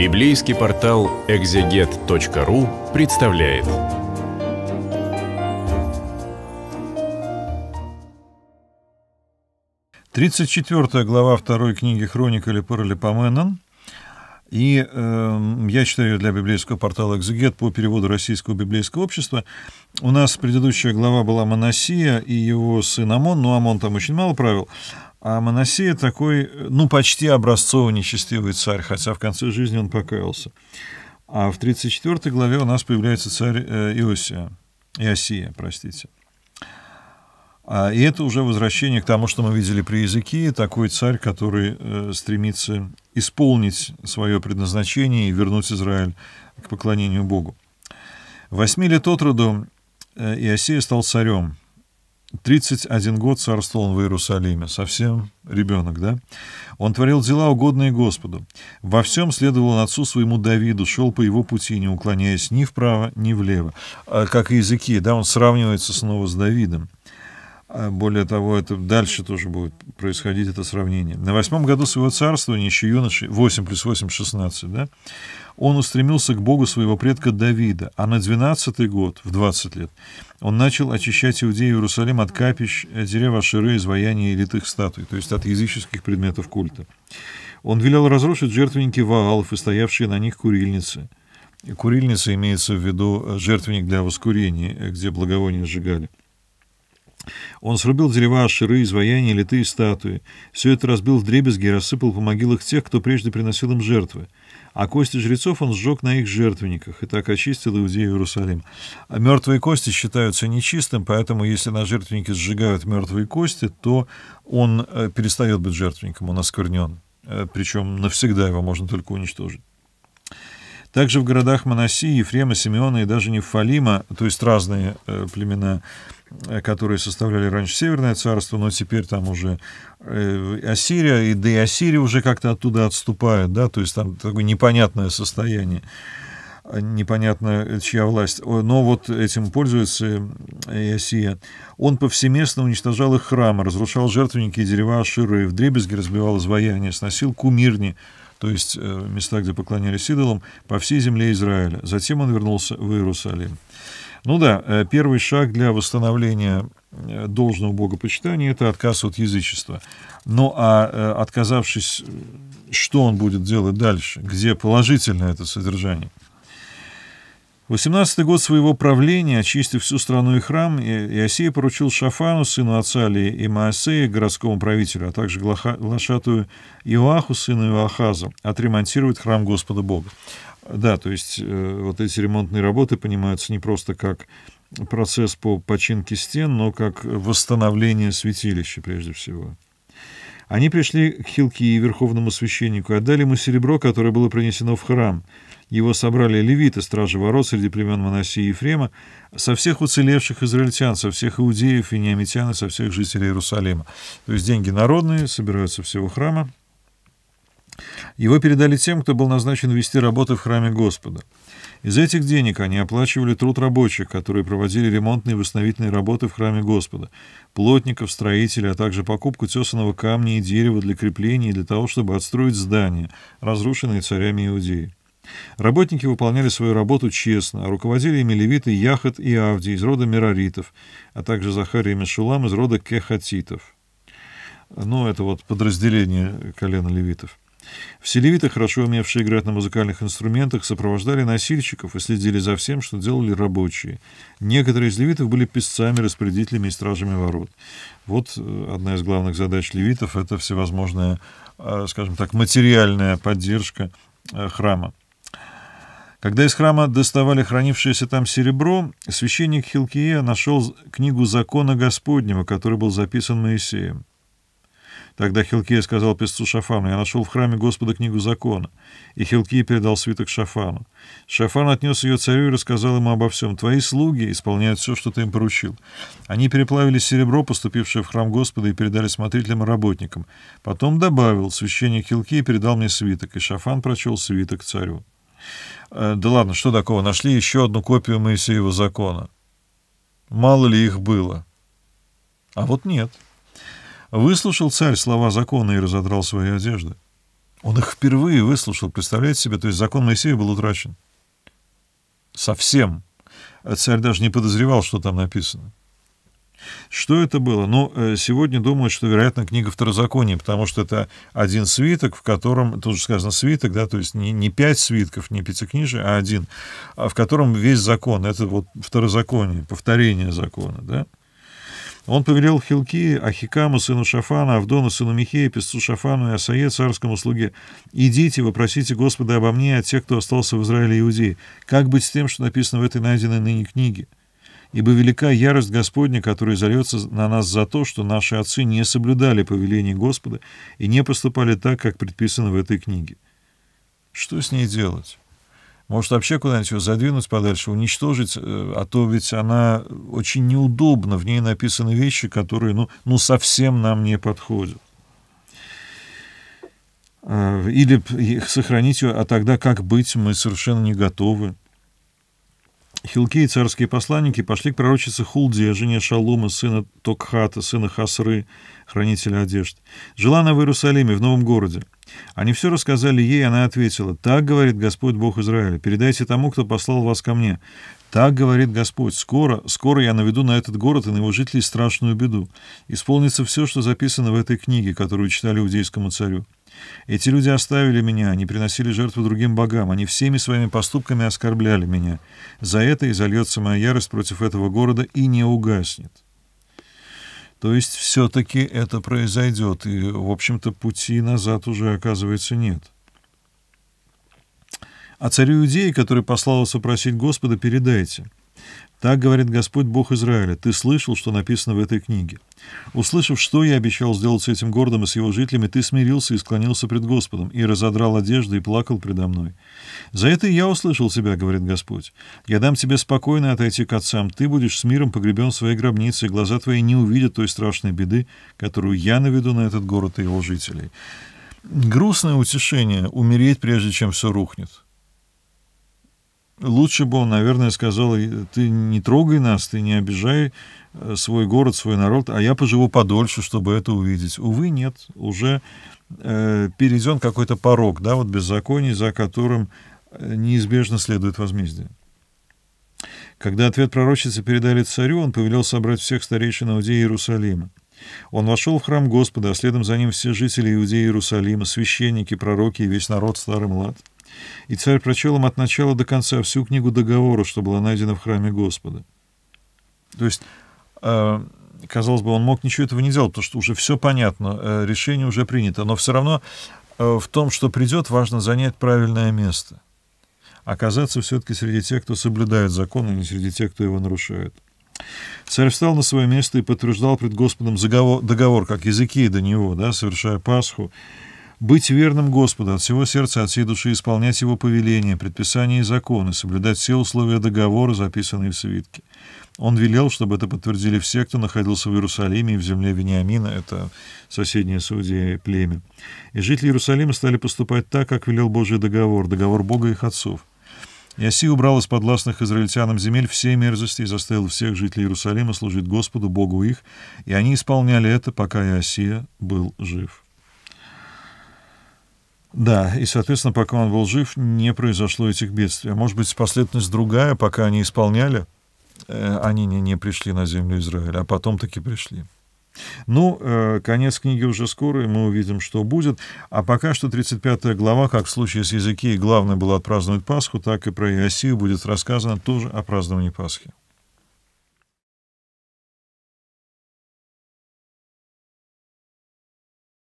Библейский портал экзегет.ру представляет. Тридцать четвертая глава второй книги Хроник или Паралипоменон и э, я читаю для библейского портала «Экзегет» по переводу российского библейского общества. У нас предыдущая глава была Моносия и его сын Амон, но ну, Амон там очень мало правил. А Моносия такой, ну, почти образцовый нечестивый царь, хотя в конце жизни он покаялся. А в 34 главе у нас появляется царь э, Иосия, Иосия, простите. А, и это уже возвращение к тому, что мы видели при языке, такой царь, который э, стремится исполнить свое предназначение и вернуть Израиль к поклонению Богу. Восьми лет от роду э, Иосия стал царем. 31 год царствовал он в Иерусалиме, совсем ребенок, да? Он творил дела, угодные Господу. Во всем следовал он отцу своему Давиду, шел по его пути, не уклоняясь ни вправо, ни влево. Э, как и языки, да, он сравнивается снова с Давидом. А более того, это дальше тоже будет происходить это сравнение. На восьмом году своего царствования, еще юноши, 8 плюс 8, 16, да, он устремился к Богу своего предка Давида, а на двенадцатый год, в 20 лет, он начал очищать Иудею Иерусалим от капищ, дерев Аширы, изваяния и литых статуй, то есть от языческих предметов культа. Он велел разрушить жертвенники Ваалов и стоявшие на них курильницы. Курильница имеется в виду э, жертвенник для воскурения, э, где благовония сжигали. Он срубил дерева, ширы, изваяния, литые статуи. Все это разбил в дребезги и рассыпал по могилах тех, кто прежде приносил им жертвы. А кости жрецов он сжег на их жертвенниках и так очистил Иудею Иерусалим. А мертвые кости считаются нечистым, поэтому если на жертвеннике сжигают мертвые кости, то он э, перестает быть жертвенником, он осквернен. Э, Причем навсегда его можно только уничтожить. Также в городах Моносии, Ефрема, Симеона и даже Нефалима, то есть разные э, племена, э, которые составляли раньше Северное царство, но теперь там уже э, Ассирия, и, да и Ассирия уже как-то оттуда отступает, да, то есть там такое непонятное состояние э, непонятно э, чья власть, но вот этим пользуется Иосия. Он повсеместно уничтожал их храмы, разрушал жертвенники и дерева Аширы, вдребезги разбивал изваяния, сносил кумирни, то есть э, места, где поклонялись идолам, по всей земле Израиля. Затем он вернулся в Иерусалим. Ну да, э, первый шаг для восстановления э, должного богопочитания – это отказ от язычества. Ну а отказавшись, что он будет делать дальше? Где положительное это содержание? 18-й год своего правления, очистив всю страну и храм, Иосия поручил Шафану, сыну отца и Маасея, городскому правителю, а также глашатую Иоаху, сыну Иоахаза, отремонтировать храм Господа Бога. Да, то есть э, вот эти ремонтные работы понимаются не просто как процесс по починке стен, но как восстановление святилища прежде всего. Они пришли к Хилки и верховному священнику и отдали ему серебро, которое было принесено в храм – его собрали левиты, стражи ворот среди племен Манасии и Ефрема, со всех уцелевших израильтян, со всех иудеев и неамитян, и со всех жителей Иерусалима. То есть деньги народные, собираются всего храма. Его передали тем, кто был назначен вести работы в храме Господа. Из этих денег они оплачивали труд рабочих, которые проводили ремонтные и восстановительные работы в храме Господа, плотников, строителей, а также покупку тесаного камня и дерева для крепления и для того, чтобы отстроить здания, разрушенные царями Иудеи. Работники выполняли свою работу честно, а руководили ими левиты Яхат и Авди из рода Мераритов, а также Захария Мешулам из рода Кехатитов. Ну, это вот подразделение колена левитов. Все левиты, хорошо умевшие играть на музыкальных инструментах, сопровождали носильщиков и следили за всем, что делали рабочие. Некоторые из левитов были писцами, распорядителями и стражами ворот. Вот э, одна из главных задач левитов — это всевозможная, э, скажем так, материальная поддержка э, храма. Когда из храма доставали хранившееся там серебро, священник Хилкия нашел книгу закона Господнего, который был записан Моисеем. Тогда Хилкия сказал песцу Шафану, «Я нашел в храме Господа книгу закона». И Хилкия передал свиток Шафану. Шафан отнес ее царю и рассказал ему обо всем. «Твои слуги исполняют все, что ты им поручил». Они переплавили серебро, поступившее в храм Господа, и передали смотрителям и работникам. Потом добавил, священник Хилкия передал мне свиток, и Шафан прочел свиток царю. Э, да ладно, что такого? Нашли еще одну копию Моисеева закона. Мало ли их было. А вот нет. Выслушал царь слова закона и разодрал свои одежды. Он их впервые выслушал, представляете себе? То есть закон Моисея был утрачен. Совсем. Э, царь даже не подозревал, что там написано. Что это было? Ну, э, сегодня думают, что, вероятно, книга второзакония, потому что это один свиток, в котором, тут же сказано свиток, да, то есть не, не пять свитков, не пятикнижие, а один, а в котором весь закон, это вот второзаконие, повторение закона, да. Он повелел Хилки, Ахикаму, сыну Шафана, Авдону, сыну Михея, песцу Шафану и Асае, царскому слуге, «Идите, вопросите Господа обо мне, от тех, кто остался в Израиле Иудеи. Как быть с тем, что написано в этой найденной ныне книге?» Ибо велика ярость Господня, которая зальется на нас за то, что наши отцы не соблюдали повелений Господа и не поступали так, как предписано в этой книге. Что с ней делать? Может, вообще куда-нибудь ее задвинуть подальше, уничтожить, э, а то ведь она очень неудобна, в ней написаны вещи, которые, ну, ну совсем нам не подходят. Э, или сохранить ее, а тогда как быть, мы совершенно не готовы. Хилки и царские посланники пошли к пророчице Хулде, жене Шалума, сына Токхата, сына Хасры, хранителя одежд. Жила она в Иерусалиме, в новом городе. Они все рассказали ей, и она ответила, «Так говорит Господь Бог Израиля, передайте тому, кто послал вас ко мне. Так говорит Господь, скоро, скоро я наведу на этот город и на его жителей страшную беду. Исполнится все, что записано в этой книге, которую читали иудейскому царю. Эти люди оставили меня, они приносили жертву другим богам, они всеми своими поступками оскорбляли меня. За это и зальется моя ярость против этого города и не угаснет. То есть все-таки это произойдет, и, в общем-то, пути назад уже, оказывается, нет. А царю Иудеи, который послал вас попросить Господа, передайте — так говорит Господь Бог Израиля, ты слышал, что написано в этой книге. Услышав, что я обещал сделать с этим городом и с его жителями, ты смирился и склонился пред Господом, и разодрал одежды и плакал предо мной. За это я услышал тебя, говорит Господь. Я дам тебе спокойно отойти к отцам, ты будешь с миром погребен в своей гробнице, и глаза твои не увидят той страшной беды, которую я наведу на этот город и его жителей. Грустное утешение — умереть, прежде чем все рухнет. Лучше бы он, наверное, сказал, «Э, ты не трогай нас, ты не обижай э, свой город, свой народ, а я поживу подольше, чтобы это увидеть. Увы, нет, уже э, перейден какой-то порог, да, вот беззаконие, за которым э, неизбежно следует возмездие. Когда ответ пророчицы передали царю, он повелел собрать всех старейшин Иудеи Иерусалима. Он вошел в храм Господа, а следом за ним все жители Иудеи Иерусалима, священники, пророки и весь народ старый млад. И царь прочел им от начала до конца всю книгу договора, что была найдена в храме Господа. То есть, э, казалось бы, он мог ничего этого не делать, потому что уже все понятно, э, решение уже принято. Но все равно э, в том, что придет, важно занять правильное место. Оказаться все-таки среди тех, кто соблюдает закон, а не среди тех, кто его нарушает. Царь встал на свое место и подтверждал пред Господом договор, как языки до него, да, совершая Пасху быть верным Господу от всего сердца, от всей души, исполнять Его повеления, предписания и законы, соблюдать все условия договора, записанные в свитке. Он велел, чтобы это подтвердили все, кто находился в Иерусалиме и в земле Вениамина, это соседнее судьи племя. И жители Иерусалима стали поступать так, как велел Божий договор, договор Бога их отцов. Иоси убрал из подластных израильтянам земель все мерзости и заставил всех жителей Иерусалима служить Господу, Богу их, и они исполняли это, пока Иосия был жив. Да, и, соответственно, пока он был жив, не произошло этих бедствий. А может быть, последовательность другая, пока они исполняли, э, они не, не пришли на землю Израиля, а потом таки пришли. Ну, э, конец книги уже скоро, и мы увидим, что будет. А пока что 35 глава, как в случае с языки, главное было отпраздновать Пасху, так и про Иосию будет рассказано тоже о праздновании Пасхи.